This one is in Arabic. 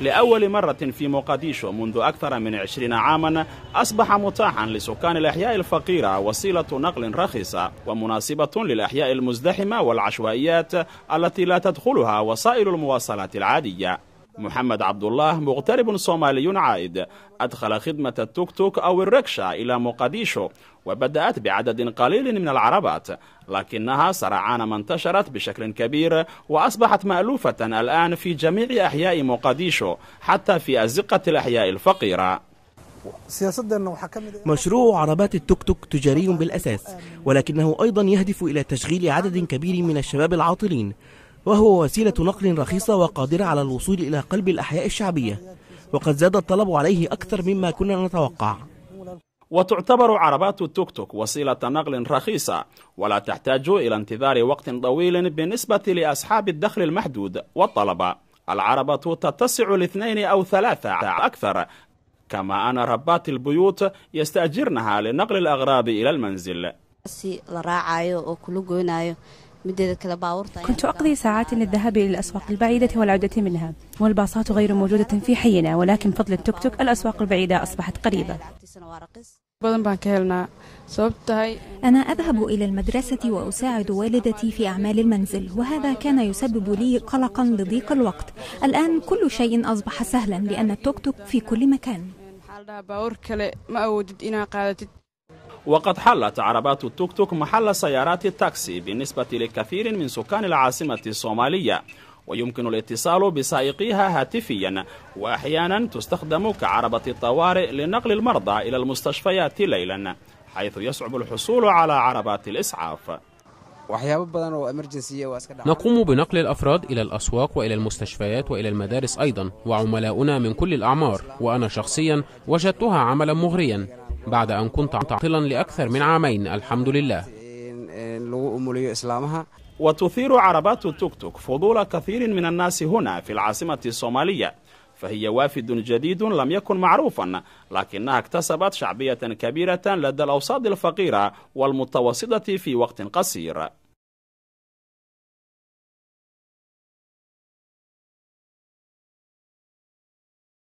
لأول مرة في موقديشو منذ أكثر من 20 عاما أصبح متاحا لسكان الأحياء الفقيرة وسيلة نقل رخيصة ومناسبة للأحياء المزدحمة والعشوائيات التي لا تدخلها وسائل المواصلات العادية محمد عبد الله مغترب صومالي عائد أدخل خدمة التوك توك أو الركشة إلى مقديشو وبدأت بعدد قليل من العربات لكنها سرعان ما انتشرت بشكل كبير وأصبحت مألوفة الآن في جميع أحياء مقديشو حتى في أزقة الأحياء الفقيرة مشروع عربات التوك توك تجاري بالأساس ولكنه أيضا يهدف إلى تشغيل عدد كبير من الشباب العاطلين وهو وسيلة نقل رخيصة وقادرة على الوصول إلى قلب الأحياء الشعبية وقد زاد الطلب عليه أكثر مما كنا نتوقع وتعتبر عربات التوك توك وسيلة نقل رخيصة ولا تحتاج إلى انتظار وقت طويل بالنسبة لأصحاب الدخل المحدود والطلبة العربة تتسع لاثنين أو ثلاثة أكثر كما أن ربات البيوت يستأجرنها لنقل الأغراض إلى المنزل طيب. كنت أقضي ساعات للذهاب إلى الأسواق البعيدة والعودة منها والباصات غير موجودة في حينا ولكن بفضل التوك توك الأسواق البعيدة أصبحت قريبة أنا أذهب إلى المدرسة وأساعد والدتي في أعمال المنزل وهذا كان يسبب لي قلقا لضيق الوقت الآن كل شيء أصبح سهلا لأن التوك توك في كل مكان وقد حلت عربات التوك توك محل سيارات التاكسي بالنسبة لكثير من سكان العاصمة الصومالية ويمكن الاتصال بسائقيها هاتفيا وأحيانا تستخدم كعربة الطوارئ لنقل المرضى إلى المستشفيات ليلا حيث يصعب الحصول على عربات الإسعاف نقوم بنقل الأفراد إلى الأسواق وإلى المستشفيات وإلى المدارس أيضا وعملاؤنا من كل الأعمار وأنا شخصيا وجدتها عملا مغريا بعد أن كنت عاطلا لأكثر من عامين الحمد لله وتثير عربات توك توك فضول كثير من الناس هنا في العاصمة الصومالية فهي وافد جديد لم يكن معروفا لكنها اكتسبت شعبية كبيرة لدى الأوساط الفقيرة والمتوسطة في وقت قصير